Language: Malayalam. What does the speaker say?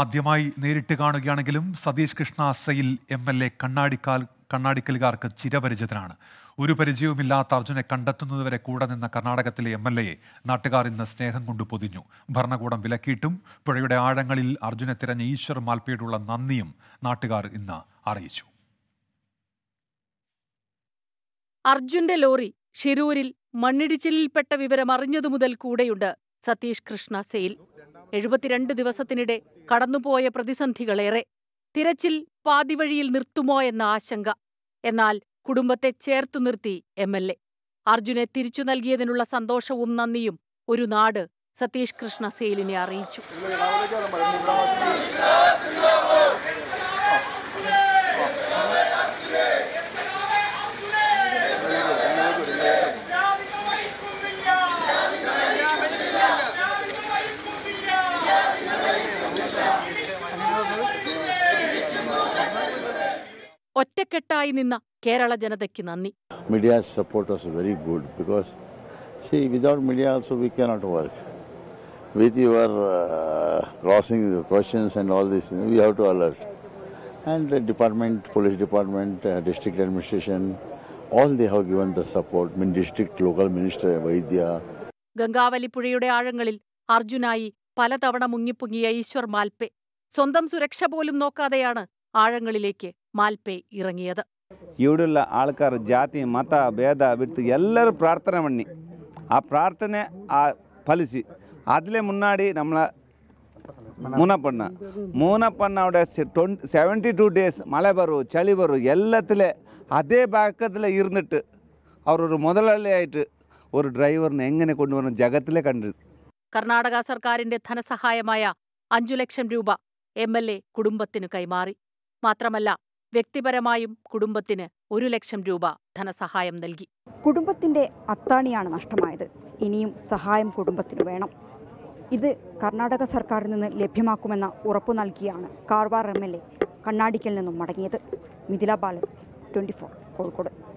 ആദ്യമായി നേരിട്ട് കാണുകയാണെങ്കിലും Satish Krishna Sail M L A Kannadikkal കണ്ണാടിക്കലുകാർക്ക് ചിരപരിചിതനാണ് ഒരു പരിചയവുമില്ലാത്ത അർജുനെ കണ്ടെത്തുന്നതുവരെ കൂടെ നിന്ന കർണാടകത്തിലെ എം എൽ എയെ നാട്ടുകാർ ഇന്ന് സ്നേഹം കൊണ്ട് പൊതിഞ്ഞു ഭരണകൂടം വിലക്കിയിട്ടും പുഴയുടെ ആഴങ്ങളിൽ അർജുനെ തിരഞ്ഞ ഈശ്വർ മാൽപ്പയോടുള്ള നന്ദിയും നാട്ടുകാർ ഇന്ന് അറിയിച്ചു അർജുന്റെ ലോറി ഷിരൂരിൽ മണ്ണിടിച്ചിലിൽപ്പെട്ട വിവരം അറിഞ്ഞതു മുതൽ കൂടെയുണ്ട് സതീഷ് കൃഷ്ണ സെയിൽ എഴുപത്തിരണ്ട് ദിവസത്തിനിടെ കടന്നുപോയ പ്രതിസന്ധികളേറെ തിരച്ചിൽ പാതിവഴിയിൽ നിർത്തുമോ എന്ന ആശങ്ക എന്നാൽ കുടുംബത്തെ ചേർത്തു നിർത്തി എം എൽ എ അർജുനെ തിരിച്ചു നൽകിയതിനുള്ള സന്തോഷവും നന്ദിയും ഒരു നാട് സതീഷ് കൃഷ്ണ സെയിലിനെ അറിയിച്ചു ഒറ്റക്കെട്ടായി നിന്ന കേരള ജനതയ്ക്ക് നന്ദി media support was very good because see without media also we not work with your crossing questions and all this we have to alert and department police department district administration all the have given the support district local minister വൈദ്യ ഗംഗാവലി പുഴയുടെ ആഴങ്ങളിൽ അർജുനായി പലതവണ മുങ്ങിപ്പൊങ്ങിയ ഈശ്വർ മാൽപ്പെ സ്വന്തം സുരക്ഷ പോലും നോക്കാതെയാണ് ആഴങ്ങളിലേക്ക് മാൽപേ ഇറങ്ങിയത് ഇവിടെയുള്ള ആൾക്കാർ ജാതി മത ഭേദ വിട്ട് എല്ലാവരും പ്രാർത്ഥന പണി ആ പ്രാർത്ഥന ಆ ಫಲಿಸಿ അതിലെ മുന്നാടി നമ്മളെ മൂനപ്പണ്ണ മൂന്നപ്പണ്ണ അവിടെ ട്വൻറ്റി സെവൻറ്റി ടു ഡേയ്സ് മല വരും ചളി വരും എല്ലാത്തിലെ അതേ ഭാഗത്തിൽ ഇരുന്നിട്ട് അവർ ഒരു മുതലാളിയായിട്ട് ഒരു ഡ്രൈവറിനെ എങ്ങനെ കൊണ്ടുവരണം ജഗത്തിലെ കണ്ടിരുന്നു കർണാടക സർക്കാരിന്റെ ധനസഹായമായ അഞ്ചു ലക്ഷം രൂപ എം എൽ എ കുടുംബത്തിനു കൈമാറി മാത്രമല്ല വ്യക്തിപരമായും കുടുംബത്തിന് ഒരു ലക്ഷം രൂപ ധനസഹായം നൽകി കുടുംബത്തിന്റെ അത്താണിയാണ് നഷ്ടമായത് ഇനിയും സഹായം കുടുംബത്തിന് വേണം ഇത് കർണാടക സർക്കാരിൽ നിന്ന് ലഭ്യമാക്കുമെന്ന ഉറപ്പു നൽകിയാണ് Karwar M L A Kannadikkal നിന്നും മടങ്ങിയത് മിഥില ബാലൻ ട്വൻറ്റി ഫോർ കോഴിക്കോട്